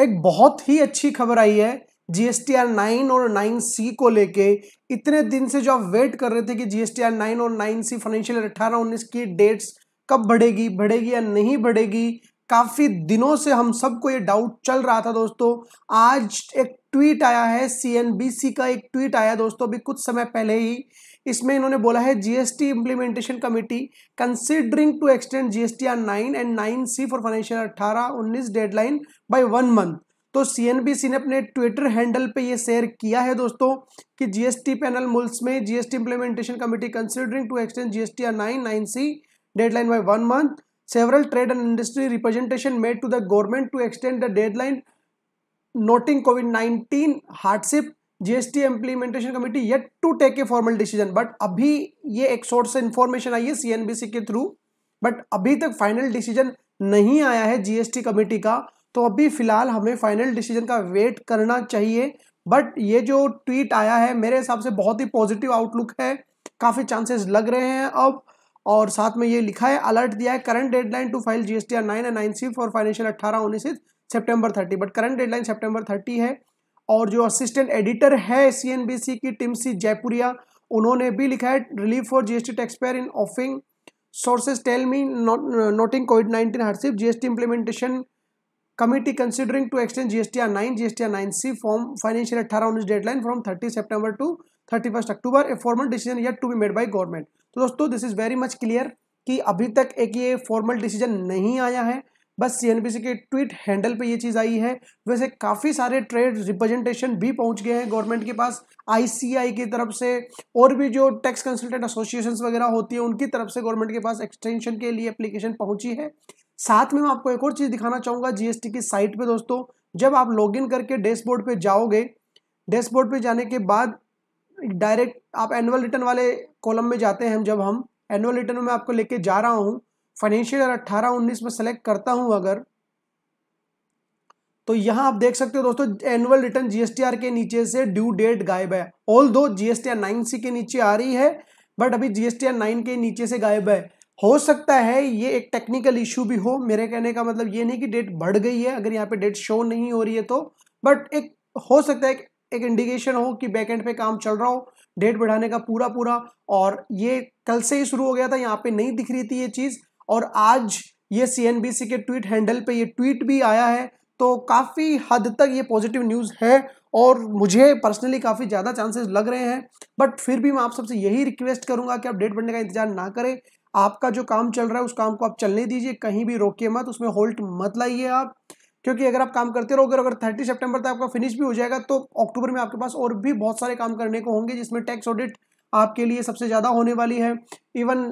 एक बहुत ही अच्छी खबर आई है आर नाइन और नाइन सी को लेके इतने दिन से जो आप वेट कर रहे थे कि आर नाइन और नाइन सी फाइनेंशियल अट्ठारह अठारह उन्नीस की डेट्स कब बढ़ेगी बढ़ेगी या नहीं बढ़ेगी काफ़ी दिनों से हम सबको ये डाउट चल रहा था दोस्तों आज एक ट्वीट आया है सी का एक ट्वीट आया दोस्तों अभी कुछ समय पहले ही इसमें इन्होंने बोला है GST implementation committee considering to extend GST R nine and nine C for financial अट्ठारह उन्नीस डेडलाइन बाय वन मंथ तो सी ने अपने ट्विटर हैंडल पे ये शेयर किया है दोस्तों कि जीएसटी पैनल मुल्स में GST implementation committee considering to extend GST R nine nine C deadline by one month several trade and industry representation made to the government to extend the deadline noting COVID nineteen hardship GST implementation committee yet to take a formal decision but अभी ये एक source से information आई है CNBC के through but अभी तक final decision नहीं आया है जीएसटी कमेटी का तो अभी फिलहाल हमें फाइनल डिसीजन का वेट करना चाहिए बट ये जो ट्वीट आया है मेरे हिसाब से बहुत ही पॉजिटिव आउटलुक है काफ़ी चांसेस लग रहे हैं अब और साथ में ये लिखा है अलर्ट दिया है current deadline to file GST R nine and nine C for financial अट्ठारह उन्नीस September thirty but current deadline September thirty है और जो असिस्टेंट एडिटर है सी की टीम सी जयपुरिया उन्होंने भी लिखा है relief for GST taxpayer in offing sources tell me noting COVID nineteen hardship GST implementation committee considering to extend GST R nine GST R nine C form financial अट्ठारह उन्नीस deadline from thirty September to thirty first October a formal decision yet to be made by government तो दोस्तों this is very much clear कि अभी तक एक ये formal decision नहीं आया है बस सी के ट्वीट हैंडल पे ये चीज़ आई है वैसे काफ़ी सारे ट्रेड रिप्रेजेंटेशन भी पहुंच गए हैं गवर्नमेंट के पास आईसीआई की तरफ से और भी जो टैक्स कंसल्टेंट एसोसिएशन वगैरह होती है उनकी तरफ से गवर्नमेंट के पास एक्सटेंशन के लिए एप्लीकेशन पहुंची है साथ में मैं आपको एक और चीज़ दिखाना चाहूँगा जीएसटी की साइट पर दोस्तों जब आप लॉग करके डैशबोर्ड पर जाओगे डैशबोर्ड पर जाने के बाद डायरेक्ट आप एनुअल रिटर्न वाले कॉलम में जाते हैं जब हम एनुअल रिटर्न में आपको लेके जा रहा हूँ फाइनेंशियल ईयर 18 19 में सेलेक्ट करता हूं अगर तो यहां आप देख सकते हो दोस्तों एनुअल रिटर्न जीएसटीआर के नीचे से ड्यू डेट गायब है ऑल दो जीएसटीआर नाइन सी के नीचे आ रही है बट अभी जीएसटीआर नाइन के नीचे से गायब है हो सकता है ये एक टेक्निकल इशू भी हो मेरे कहने का मतलब ये नहीं कि डेट बढ़ गई है अगर यहाँ पे डेट शो नहीं हो रही है तो बट एक हो सकता है एक इंडिकेशन हो कि बैक एंड पे काम चल रहा हो डेट बढ़ाने का पूरा पूरा और ये कल से ही शुरू हो गया था यहाँ पे नहीं दिख रही थी ये चीज़ और आज ये सी के ट्वीट हैंडल पे ये ट्वीट भी आया है तो काफ़ी हद तक ये पॉजिटिव न्यूज़ है और मुझे पर्सनली काफ़ी ज़्यादा चांसेस लग रहे हैं बट फिर भी मैं आप सबसे यही रिक्वेस्ट करूंगा कि आप डेट बनने का इंतजार ना करें आपका जो काम चल रहा है उस काम को आप चलने दीजिए कहीं भी रोकिए मत उसमें होल्ट मत लाइए आप क्योंकि अगर आप काम करते रहोगे अगर थर्टी सेप्टेम्बर तक आपका फिनिश भी हो जाएगा तो अक्टूबर में आपके पास और भी बहुत सारे काम करने को होंगे जिसमें टैक्स ऑडिट आपके लिए सबसे ज़्यादा होने वाली है इवन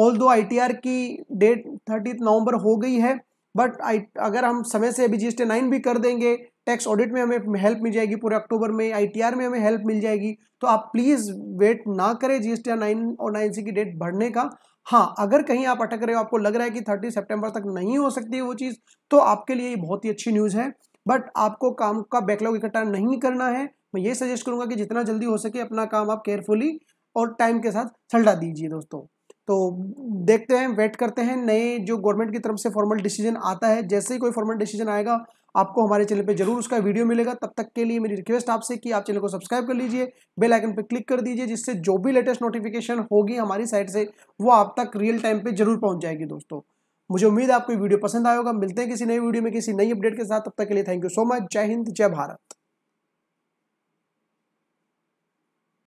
ऑल दो आई की डेट थर्टी नवंबर हो गई है बट आई अगर हम समय से अभी जी एस नाइन भी कर देंगे टैक्स ऑडिट में हमें हेल्प मिल जाएगी पूरे अक्टूबर में आई में हमें हेल्प मिल जाएगी तो आप प्लीज़ वेट ना करें जी एस नाइन और नाइन सी की डेट बढ़ने का हाँ अगर कहीं आप अटक रहे हो आपको लग रहा है कि थर्टी सेप्टेम्बर तक नहीं हो सकती है वो चीज़ तो आपके लिए ये बहुत ही अच्छी न्यूज़ है बट आपको काम का बैकलॉग इकट्ठा नहीं करना है मैं ये सजेस्ट करूँगा कि जितना जल्दी हो सके अपना काम आप केयरफुली और टाइम के साथ सल्टा दीजिए दोस्तों तो देखते हैं वेट करते हैं नए जो गवर्नमेंट की तरफ से फॉर्मल डिसीजन आता है जैसे ही कोई फॉर्मल डिसीजन आएगा आपको हमारे चैनल पे जरूर उसका वीडियो मिलेगा तब तक के लिए मेरी रिक्वेस्ट आपसे कि आप चैनल को सब्सक्राइब कर लीजिए बेल आइकन पे क्लिक कर दीजिए जिससे जो भी लेटेस्ट नोटिफिकेशन होगी हमारी साइड से वो आप तक रियल टाइम पे जरूर पहुंच जाएगी दोस्तों मुझे उम्मीद है आपको वीडियो पसंद आएगा मिलते हैं किसी नई वीडियो में किसी नई अपडेट के साथ तब तक के लिए थैंक यू सो मच जय हिंद जय भारत